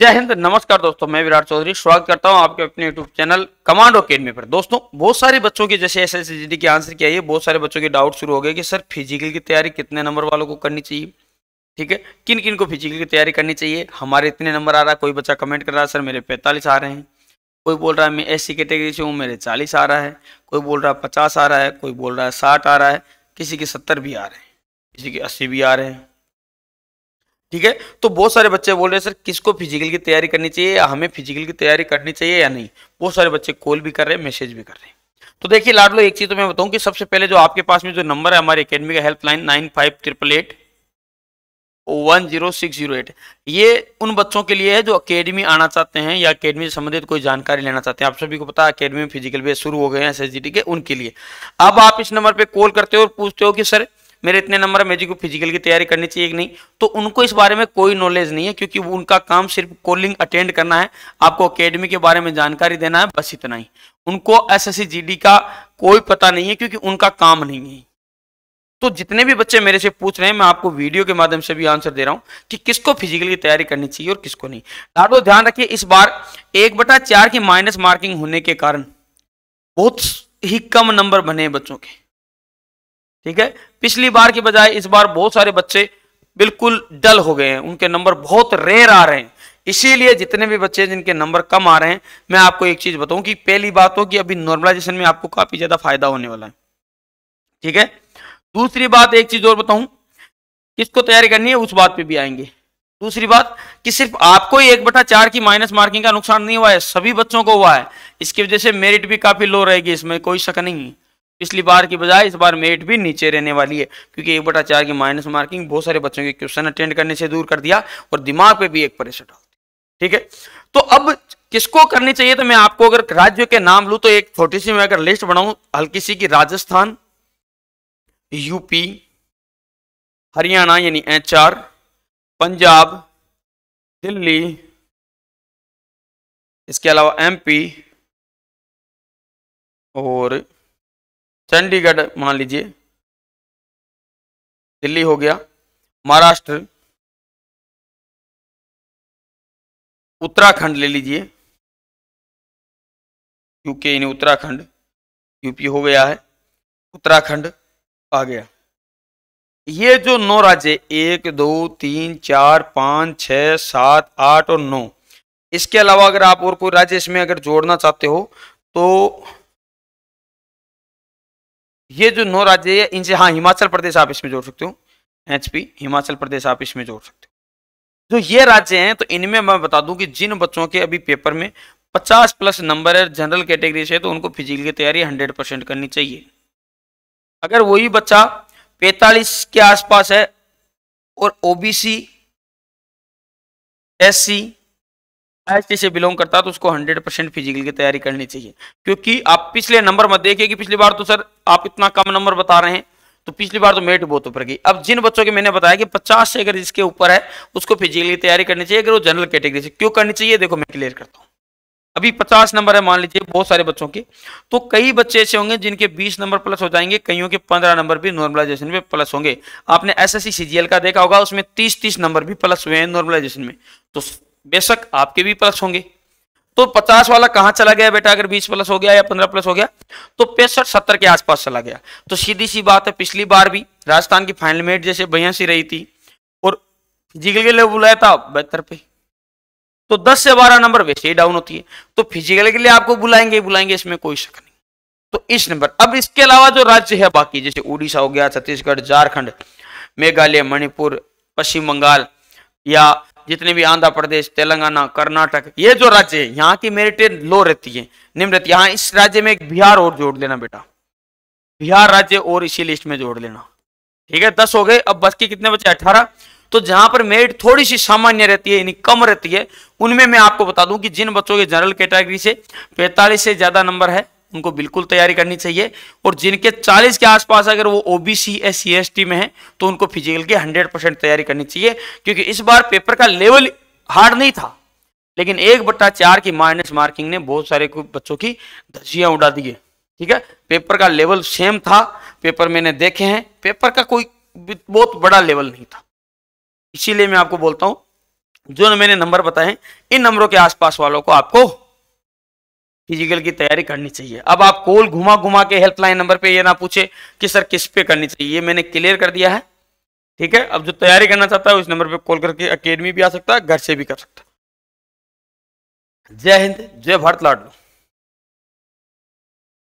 जय हिंद नमस्कार दोस्तों मैं विराट चौधरी स्वागत करता हूं आपके अपने यूट्यूब चैनल कमांडो अकेडमी पर दोस्तों बहुत सारे बच्चों की जैसे एस एस की आंसर किया है बहुत सारे बच्चों के डाउट शुरू हो गए कि सर फिजिकल की तैयारी कितने नंबर वालों को करनी चाहिए ठीक है किन किन को फिजिकल की तैयारी करनी चाहिए हमारे इतने नंबर आ रहा है कोई बच्चा कमेंट कर रहा है सर मेरे पैंतालीस आ रहे हैं कोई बोल रहा है मैं एस कैटेगरी से हूँ मेरे चालीस आ रहा है कोई बोल रहा है पचास आ रहा है कोई बोल रहा है साठ आ रहा है किसी के सत्तर भी आ रहे हैं किसी के अस्सी भी आ रहे हैं ठीक है तो बहुत सारे बच्चे बोल रहे हैं सर किसको फिजिकल की तैयारी करनी चाहिए या हमें फिजिकल की तैयारी करनी चाहिए या नहीं बहुत सारे बच्चे कॉल भी कर रहे हैं मैसेज भी कर रहे हैं तो देखिए लाडलो एक चीज तो मैं बताऊं कि सबसे पहले जो आपके पास में जो नंबर है हमारे अकेडमी का helpline nine five triple eight one zero six zero eight ये उन बच्चों के लिए है जो अकेडमी आना चाहते हैं या अकेडमी से संबंधित कोई जानकारी लेना चाहते हैं आप सभी को पता है अकेडमी में फिजिकल भी शुरू हो गए हैं एस के उनके लिए अब आप इस नंबर पर कॉल करते हो और पूछते हो कि सर मेरे इतने नंबर मेजी को फिजिकल की तैयारी करनी चाहिए कि नहीं तो उनको इस बारे में कोई नॉलेज नहीं है क्योंकि उनका काम सिर्फ कॉलिंग अटेंड करना है आपको अकेडमी के बारे में जानकारी देना है बस इतना ही उनको एस एस का कोई पता नहीं है क्योंकि उनका काम नहीं है तो जितने भी बच्चे मेरे से पूछ रहे हैं मैं आपको वीडियो के माध्यम से भी आंसर दे रहा हूं कि किसको फिजिकल की तैयारी करनी चाहिए और किसको नहीं लाडो ध्यान रखिए इस बार एक बटा चार की माइनस मार्किंग होने के कारण बहुत ही कम नंबर बने बच्चों के ठीक है पिछली बार की बजाय इस बार बहुत सारे बच्चे बिल्कुल डल हो गए हैं उनके नंबर बहुत रेयर आ रहे हैं इसीलिए जितने भी बच्चे जिनके नंबर कम आ रहे हैं मैं आपको एक चीज बताऊं कि पहली बात हो तो कि अभी नॉर्मलाइजेशन में आपको काफी ज्यादा फायदा होने वाला है ठीक है दूसरी बात एक चीज और बताऊं किसको तैयारी करनी है उस बात पे भी आएंगे दूसरी बात कि सिर्फ आपको ही एक बटा चार की माइनस मार्किंग का नुकसान नहीं हुआ है सभी बच्चों को हुआ है इसकी वजह से मेरिट भी काफी लो रहेगी इसमें कोई शक नहीं है पिछली बार की बजाय इस बार मेट भी नीचे रहने वाली है क्योंकि एक बटा चार की माइनस मार्किंग बहुत सारे बच्चों के क्वेश्चन अटेंड करने से दूर कर दिया और दिमाग पे भी एक प्रेशर डाल ठीक है तो अब किसको करनी चाहिए तो मैं आपको अगर राज्यों के नाम लू तो एक छोटी सी मैं अगर लिस्ट बनाऊ हल्की सी की राजस्थान यूपी हरियाणा यानी एच आर पंजाब दिल्ली इसके अलावा एमपी और चंडीगढ़ मान लीजिए दिल्ली हो गया महाराष्ट्र उत्तराखंड ले लीजिए यूके यानी उत्तराखंड यूपी हो गया है उत्तराखंड आ गया ये जो नौ राज्य एक दो तीन चार पाँच छ सात आठ और नौ इसके अलावा अगर आप और कोई राज्य इसमें अगर जोड़ना चाहते हो तो ये जो नौ राज्य है इनसे हाँ हिमाचल प्रदेश आप इसमें जोड़ सकते हो एचपी हिमाचल प्रदेश आप इसमें जोड़ सकते हो जो ये राज्य हैं तो इनमें मैं बता दूं कि जिन बच्चों के अभी पेपर में 50 प्लस नंबर है जनरल कैटेगरी से तो उनको फिजिकल की तैयारी 100 परसेंट करनी चाहिए अगर वही बच्चा 45 के आसपास है और ओबीसी एससी आई से बिलोंग करता है तो उसको 100 परसेंट फिजिकल की तैयारी करनी चाहिए क्योंकि आप पिछले नंबर मत देखिए कि पिछली बार तो सर आप इतना कम नंबर बता रहे हैं तो पिछली बार तो मेट बहुत ऊपर गई अब जिन बच्चों के मैंने बताया कि 50 से अगर जिसके ऊपर है उसको फिजिकल की तैयारी करनी चाहिए अगर वो जनरल कैटेगरी से क्यों करनी चाहिए देखो मैं क्लियर करता हूँ अभी पचास नंबर है मान लीजिए बहुत सारे बच्चों के तो कई बच्चे ऐसे होंगे जिनके बीस नंबर प्लस हो जाएंगे कईयों के पंद्रह नंबर भी नॉर्मलाइजेशन में प्लस होंगे आपने एस एस का देखा होगा उसमें तीस तीस नंबर भी प्लस हुए हैं नॉर्मलाइजेशन में तो बेशक आपके भी प्लस होंगे तो पचास वाला कहां चला गया बेटा अगर बीस प्लस हो गया या पंद्रह प्लस हो गया तो पैंसठ सत्तर के आसपास चला गया तो सीधी सी बात है पिछली बार भी राजस्थान की फाइनल मेट जैसे सी रही थी और फिजिकल के लिए बुलाया था बेहतर पे तो दस से बारह नंबर वैसे ही डाउन होती है तो फिजिकल के लिए आपको बुलाएंगे बुलाएंगे इसमें कोई शक नहीं तो इस नंबर अब इसके अलावा जो राज्य है बाकी जैसे उड़ीसा हो गया छत्तीसगढ़ झारखंड मेघालय मणिपुर पश्चिम बंगाल या जितने भी आंध्र प्रदेश तेलंगाना कर्नाटक ये जो राज्य है यहाँ की मेरिट लो रहती है निम्न रहती है यहाँ इस राज्य में एक बिहार और जोड़ देना बेटा बिहार राज्य और इसी लिस्ट में जोड़ लेना ठीक है दस हो गए अब बस के कितने बचे अठारह तो जहां पर मेरिट थोड़ी सी सामान्य रहती है यानी कम रहती है उनमें मैं आपको बता दूं कि जिन बच्चों के जनरल कैटेगरी से 45 से ज्यादा नंबर है उनको बिल्कुल तैयारी करनी चाहिए और जिनके 40 के आसपास अगर वो OBC S C S T में है तो उनको फिजिकल की 100 परसेंट तैयारी करनी चाहिए क्योंकि इस बार पेपर का लेवल हार्ड नहीं था लेकिन एक बट्टा चार की माइनस मार्किंग ने बहुत सारे बच्चों की धजियां उड़ा दी ठीक है पेपर का लेवल सेम था पेपर मैंने देखे हैं पेपर का कोई बहुत बड़ा लेवल नहीं था इसीलिए मैं आपको बोलता हूँ जो मैंने नंबर बताए इन नंबरों के आसपास वालों को आपको फिजिकल की तैयारी करनी चाहिए अब आप कॉल घुमा घुमा के हेल्पलाइन नंबर पे ये ना पूछे कि सर किस पे करनी चाहिए ये मैंने क्लियर कर दिया है ठीक है अब जो तैयारी करना चाहता है उस नंबर पे कॉल करके अकेडमी भी आ सकता है घर से भी कर सकता है जय हिंद जय भारत लाडू